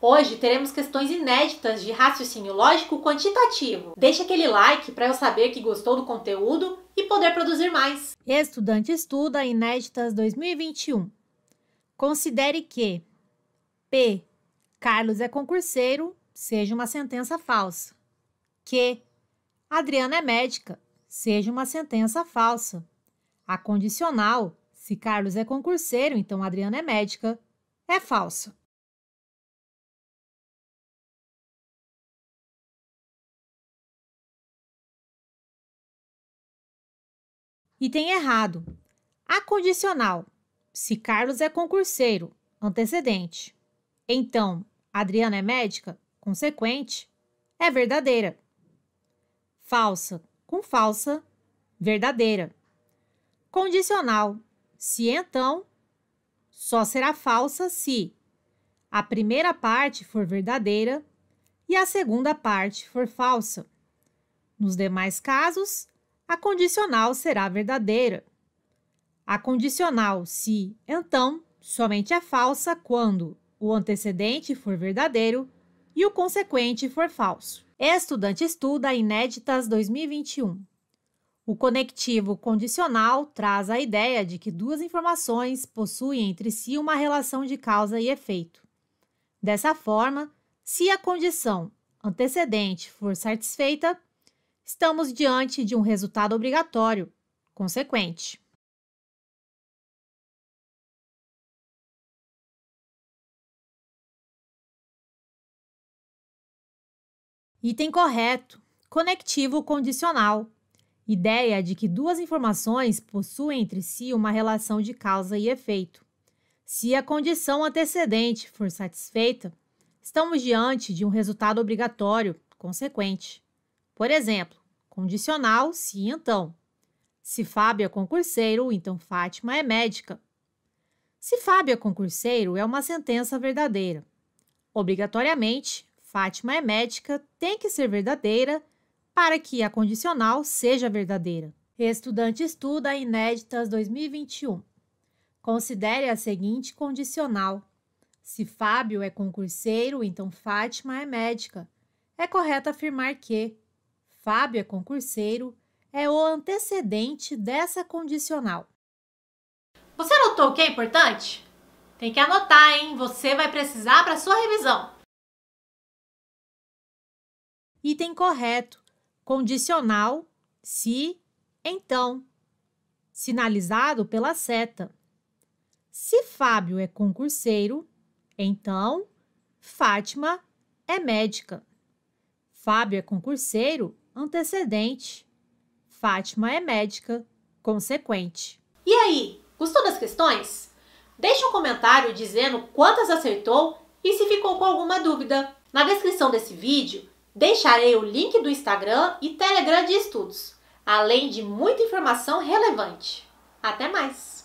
Hoje teremos questões inéditas de raciocínio lógico quantitativo. Deixe aquele like para eu saber que gostou do conteúdo e poder produzir mais. Estudante estuda Inéditas 2021. Considere que P. Carlos é concurseiro, seja uma sentença falsa. Q. Adriana é médica, seja uma sentença falsa. A condicional, se Carlos é concurseiro, então Adriana é médica, é falsa. Item errado. A condicional. Se Carlos é concurseiro, antecedente. Então, Adriana é médica, consequente, é verdadeira. Falsa com falsa, verdadeira. Condicional. Se então, só será falsa se a primeira parte for verdadeira e a segunda parte for falsa. Nos demais casos, a condicional será verdadeira. A condicional se, então, somente é falsa quando o antecedente for verdadeiro e o consequente for falso. Estudante estuda Inéditas 2021. O conectivo condicional traz a ideia de que duas informações possuem entre si uma relação de causa e efeito. Dessa forma, se a condição antecedente for satisfeita, estamos diante de um resultado obrigatório, consequente. Item correto: conectivo condicional. Ideia de que duas informações possuem entre si uma relação de causa e efeito. Se a condição antecedente for satisfeita, estamos diante de um resultado obrigatório, consequente. Por exemplo, condicional se então. Se Fábio é concurseiro, então Fátima é médica. Se Fábio é concurseiro, é uma sentença verdadeira. Obrigatoriamente, Fátima é médica tem que ser verdadeira para que a condicional seja verdadeira. Estudante estuda Inéditas 2021. Considere a seguinte condicional. Se Fábio é concurseiro, então Fátima é médica. É correto afirmar que Fábio é concurseiro é o antecedente dessa condicional. Você notou o que é importante? Tem que anotar, hein? Você vai precisar para sua revisão. Item correto. Condicional se, então. Sinalizado pela seta. Se Fábio é concurseiro, então Fátima é médica. Fábio é concurseiro, antecedente. Fátima é médica, consequente. E aí, gostou das questões? Deixe um comentário dizendo quantas acertou e se ficou com alguma dúvida. Na descrição desse vídeo, deixarei o link do Instagram e Telegram de estudos, além de muita informação relevante. Até mais!